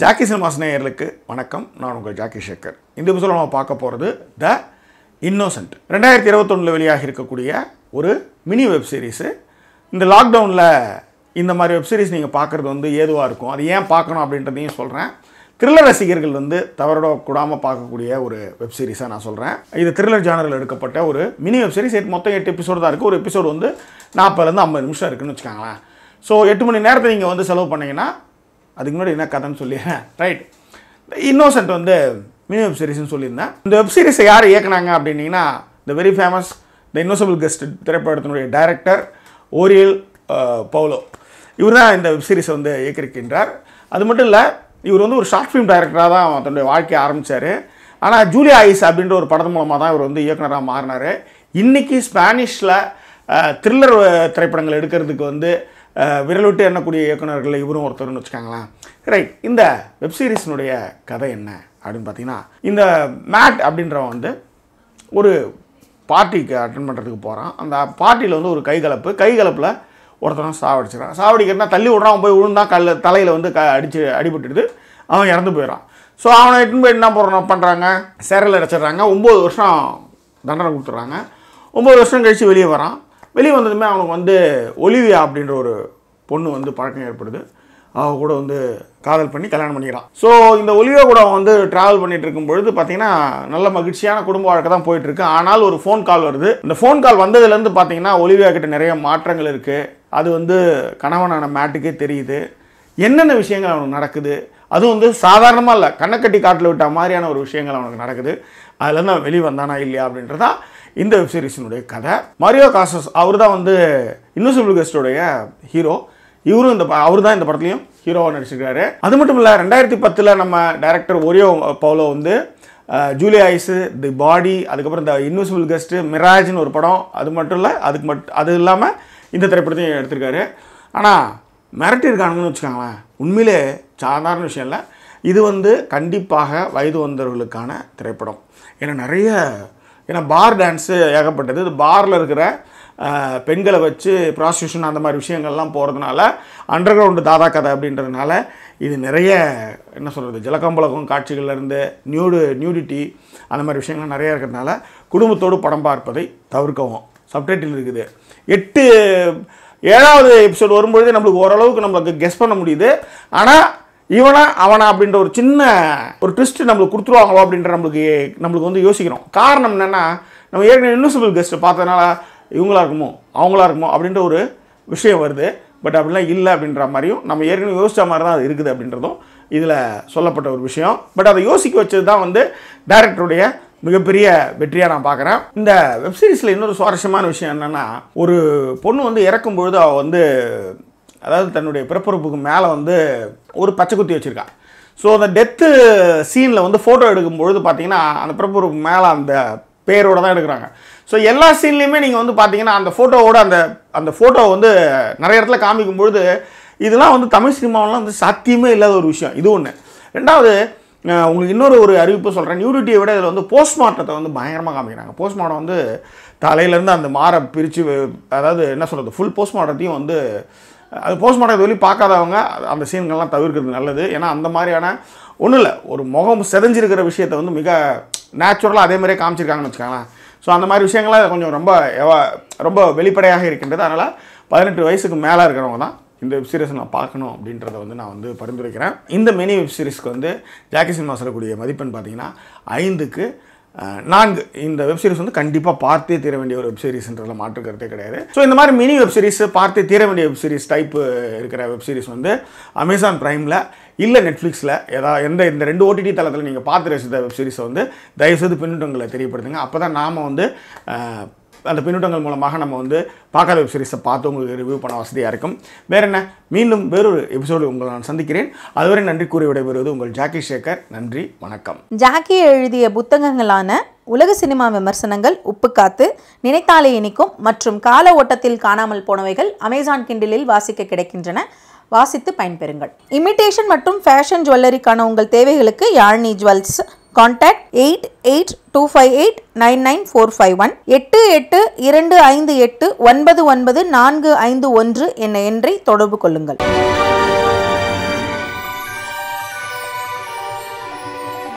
Jackie cinemas நேயர்களுக்கு வணக்கம் நான் உங்கள் ஜாக்கி சேகர் இந்த புதுசில் நம்ம பார்க்க போகிறது த இன்னோசன்ட் ரெண்டாயிரத்தி இருபத்தொன்னில் வெளியாக இருக்கக்கூடிய ஒரு மினி வெப் சீரிஸு இந்த லாக்டவுனில் இந்த மாதிரி வெப் சீரிஸ் நீங்கள் பார்க்குறது வந்து ஏதுவாக இருக்கும் அது ஏன் பார்க்கணும் அப்படின்றதையும் சொல்கிறேன் த்ரில்லர் ரசிகர்கள் வந்து தவறோட கூடாமல் பார்க்கக்கூடிய ஒரு வெப் சீரிஸாக நான் சொல்கிறேன் இது த்ரில்லர் ஜானரில் எடுக்கப்பட்ட ஒரு மினி வெப் சீரிஸ் மொத்தம் எட்டு எபிசோடு தான் இருக்குது ஒரு எபிசோடு வந்து நாற்பதுலேருந்து ஐம்பது நிமிஷம் இருக்குதுன்னு வச்சுக்காங்களேன் ஸோ எட்டு மணி நேரத்தை நீங்கள் வந்து செலவு பண்ணிங்கன்னா அதுக்கு முன்னாடி என்ன கதைன்னு சொல்லிடுறேன் ரைட் இன்னோசன்ட் வந்து மினி வெப் சீரிஸ்னு சொல்லியிருந்தேன் இந்த வெப் சீரிஸை யார் இயக்குனாங்க அப்படின்னீங்கன்னா இந்த very famous the invisible guest திரைப்படத்தினுடைய டைரக்டர் ஓரியல் பவுலோ இவர் தான் இந்த வெப் சீரிஸை வந்து இயக்கியிருக்கின்றார் அது மட்டும் இல்லை இவர் வந்து ஒரு ஷார்ட் ஃபிலிம் டைரக்டராக தான் தன்னுடைய வாழ்க்கையை ஆரம்பித்தார் ஆனால் ஜூலியா ஐஸ் அப்படின்ற ஒரு படம் மூலமாக தான் இவர் வந்து இயக்குனராக மாறினார் இன்றைக்கி ஸ்பானிஷில் த்ரில்லர் uh, uh, திரைப்படங்கள் எடுக்கிறதுக்கு வந்து விரலுட்டு எண்ணக்கூடிய இயக்குநர்களில் இவரும் ஒருத்தர்னு வச்சுக்காங்களேன் ரைட் இந்த வெப்சீரிஸினுடைய கதை என்ன அப்படின்னு பார்த்தீங்கன்னா இந்த மேட் அப்படின்றவன் வந்து ஒரு பார்ட்டிக்கு அட்டன் பண்ணுறதுக்கு போகிறான் அந்த பார்ட்டியில் வந்து ஒரு கைகலப்பு கைகலப்பில் ஒருத்தனை சாவடிச்சிடறான் சாவடிக்கிறனா தள்ளி விட்றான் அவன் போய் விழுந்தான் கல் தலையில் வந்து க அடிச்சு அடிபட்டுடுது அவன் இறந்து போயிடறான் ஸோ அவனை எட்டுன்னு போய் என்ன போடுறோம் பண்ணுறாங்க சிறையில் அடைச்சிடுறாங்க ஒம்பது வருஷம் தண்டனை கொடுத்துட்றாங்க ஒம்பது வருஷம் கழித்து வெளியே வரான் வெளியே வந்ததுமே அவனுக்கு வந்து ஒலிவியா அப்படின்ற ஒரு பொண்ணு வந்து பழக்கம் ஏற்படுது அவ கூட வந்து காதல் பண்ணி கல்யாணம் பண்ணிக்கிறான் ஸோ இந்த ஒலிவியா கூட அவன் வந்து ட்ராவல் பண்ணிட்டு இருக்கும் பொழுது பார்த்தீங்கன்னா நல்ல மகிழ்ச்சியான குடும்ப வாழ்க்கை தான் போயிட்டு இருக்கு ஆனால் ஒரு ஃபோன் கால் வருது இந்த ஃபோன் கால் வந்ததுலேருந்து பார்த்தீங்கன்னா ஒலிவியா கிட்ட நிறைய மாற்றங்கள் இருக்குது அது வந்து கணவனான மேட்டுக்கே தெரியுது என்னென்ன விஷயங்கள் அவனுக்கு நடக்குது அதுவும் வந்து சாதாரணமாக இல்லை கண்ணக்கட்டி காட்டில் விட்ட மாதிரியான ஒரு விஷயங்கள் அவனுக்கு நடக்குது அதுலேருந்து அவன் வெளியே வந்தானா இல்லையா அப்படின்றதா இந்த வெப்சீரிஸினுடைய கதை மரியோ காசஸ் அவர் தான் வந்து இன்னசிபிள் கெஸ்டோடைய ஹீரோ இவரும் இந்த அவர் தான் இந்த படத்துலையும் ஹீரோவாக நடிச்சிருக்காரு அது மட்டும் இல்லை ரெண்டாயிரத்தி பத்தில் நம்ம டைரக்டர் ஒரியோ பவுலோ வந்து ஜூலி ஐஸு தி பாடி அதுக்கப்புறம் இந்த இன்விசிபிள் கெஸ்ட்டு மிராஜ்னு ஒரு படம் அது மட்டும் இல்லை அதுக்கு மட் அது இல்லாமல் இந்த திரைப்படத்தையும் எடுத்திருக்காரு ஆனால் மிரட்டியிருக்கானுங்கன்னு வச்சுக்கோங்களேன் உண்மையிலே சாதாரண விஷயம் இல்லை இது வந்து கண்டிப்பாக வயது வந்தவர்களுக்கான திரைப்படம் ஏன்னா நிறைய ஏன்னா பார் டான்ஸு ஏகப்பட்டது இது பாரில் இருக்கிற பெண்களை வச்சு ப்ராஸ்டியூஷன் அந்த மாதிரி விஷயங்கள்லாம் போகிறதுனால அண்டர் கிரவுண்டு தாதா கதை அப்படின்றதுனால இது நிறைய என்ன சொல்கிறது ஜலக்கம்பழகம் காட்சிகள்லேருந்து நியூடு நியூடிட்டி அந்த மாதிரி விஷயங்கள்லாம் நிறையா இருக்கிறதுனால குடும்பத்தோடு படம் பார்ப்பதை தவிர்க்கவும் சப்டைட்டில் இருக்குது எட்டு ஏழாவது எபிசோடு வரும்பொழுது நம்மளுக்கு ஓரளவுக்கு நம்மளுக்கு கெஸ் பண்ண முடியுது ஆனால் இவனா அவனா அப்படின்ற ஒரு சின்ன ஒரு ட்விஸ்ட் நம்மளுக்கு கொடுத்துருவாங்களோ அப்படின்ற நம்மளுக்கு நம்மளுக்கு வந்து யோசிக்கிறோம் காரணம் என்னென்னா நம்ம ஏற்கனவே இன்விசிபிள் கெஸ்ட்டு பார்த்ததுனால இவங்களா இருக்குமோ அவங்களா இருக்குமோ அப்படின்ற ஒரு விஷயம் வருது பட் அப்படிலாம் இல்லை அப்படின்ற மாதிரியும் நம்ம ஏற்கனவே யோசித்த மாதிரி தான் அது இருக்குது அப்படின்றதும் இதில் சொல்லப்பட்ட ஒரு விஷயம் பட் அதை யோசிக்க வச்சது தான் வந்து டேரக்டருடைய மிகப்பெரிய வெற்றியாக நான் பார்க்குறேன் இந்த வெப்சீரிஸில் இன்னொரு சுவாரஸ்யமான விஷயம் என்னென்னா ஒரு பொண்ணு வந்து இறக்கும்பொழுது அவள் வந்து அதாவது தன்னுடைய பிறப்புறுப்புக்கு மேலே வந்து ஒரு பச்சை குத்தி வச்சுருக்கா ஸோ அந்த டெத்து சீனில் வந்து ஃபோட்டோ எடுக்கும்பொழுது பார்த்தீங்கன்னா அந்த பிரபு மேலே அந்த பேரோடு தான் எடுக்கிறாங்க ஸோ எல்லா சீன்லேயுமே நீங்கள் வந்து பார்த்தீங்கன்னா அந்த ஃபோட்டோவோட அந்த அந்த ஃபோட்டோ வந்து நிறைய இடத்துல காமிக்கும்பொழுது இதெல்லாம் வந்து தமிழ் சினிமாவெலாம் வந்து சாத்தியமே இல்லாத ஒரு விஷயம் இது ஒன்று ரெண்டாவது உங்களுக்கு இன்னொரு ஒரு அறிவிப்பு சொல்கிறேன் நியூடிட்டியை விட இதில் வந்து போஸ்ட்மார்ட்டத்தை வந்து பயங்கரமாக காமிக்கிறாங்க போஸ்ட்மார்ட்டம் வந்து தலையிலேருந்து அந்த மாற பிரித்து அதாவது என்ன சொல்கிறது ஃபுல் போஸ்ட்மார்ட்டத்தையும் வந்து அது போஸ்ட்மார்ட்டம் வெளியே பார்க்காதவங்க அந்த சீன்கள்லாம் தவிர்க்கிறது நல்லது ஏன்னா அந்த மாதிரியான ஒன்றும் இல்லை ஒரு முகம் செதஞ்சிருக்கிற விஷயத்தை வந்து மிக நேச்சுரலாக அதே மாதிரியே காமிச்சிருக்காங்கன்னு வச்சுக்கோங்களேன் ஸோ அந்த மாதிரி விஷயங்கள்லாம் கொஞ்சம் ரொம்ப ரொம்ப வெளிப்படையாக இருக்கின்றது அதனால் பதினெட்டு வயசுக்கு மேலே இருக்கிறவங்க தான் இந்த வெப் சீரிஸ் நான் பார்க்கணும் அப்படின்றத வந்து நான் வந்து பரிந்துரைக்கிறேன் இந்த மினி வெப் சீரிஸ்க்கு வந்து ஜாக்கி சினிமா சொல்லக்கூடிய மதிப்பெண் பார்த்தீங்கன்னா ஐந்துக்கு நான்கு இந்த வெப்சீரிஸ் வந்து கண்டிப்பாக பார்த்தே தீர வேண்டிய ஒரு வெப்சீரிஸ்ன்றதில் சீரிஸ்ன்றதில் மாற்று கருத்தே கிடையாது ஸோ இந்த மாதிரி மினி வெப் பார்த்தே தீர வேண்டிய வெப் சீரிஸ் டைப் இருக்கிற வெப் சீரிஸ் வந்து அமேசான் ப்ரைமில் இல்லை நெட்ஃப்ளிக்ஸில் ஏதாவது எந்த இந்த ரெண்டு ஓடிடி தளத்தில் நீங்கள் பார்த்து ரசித்த வெப் சீரிஸை வந்து தயவுசெய்து உங்களை தெரியப்படுத்துங்க அப்போ தான் நாம் வந்து அந்த பின்னூட்டங்கள் மூலமாக நம்ம வந்து பார்க்காத வெப் சீரிஸை பார்த்து உங்களுக்கு ரிவ்யூ பண்ண வசதியாக இருக்கும் வேற என்ன மீண்டும் வேறொரு எபிசோடு உங்களை நான் சந்திக்கிறேன் அதுவரை நன்றி கூறி விடைபெறுவது உங்கள் ஜாக்கி சேகர் நன்றி வணக்கம் ஜாக்கி எழுதிய புத்தகங்களான உலக சினிமா விமர்சனங்கள் உப்பு காத்து நினைத்தாலே இனிக்கும் மற்றும் கால ஓட்டத்தில் காணாமல் போனவைகள் அமேசான் கிண்டிலில் வாசிக்க கிடைக்கின்றன வாசித்து பயன்பெறுங்கள் இமிட்டேஷன் மற்றும் ஃபேஷன் ஜுவல்லரிக்கான உங்கள் தேவைகளுக்கு Yazhini jewels contact eight eight two five eight nine nine four five one எட்டு எட்டு இரண்டு ஐந்து எட்டு ஒன்பது ஒன்பது நான்கு ஐந்து ஒன்று என்ற எண்ணை தொடர்பு கொள்ளுங்கள்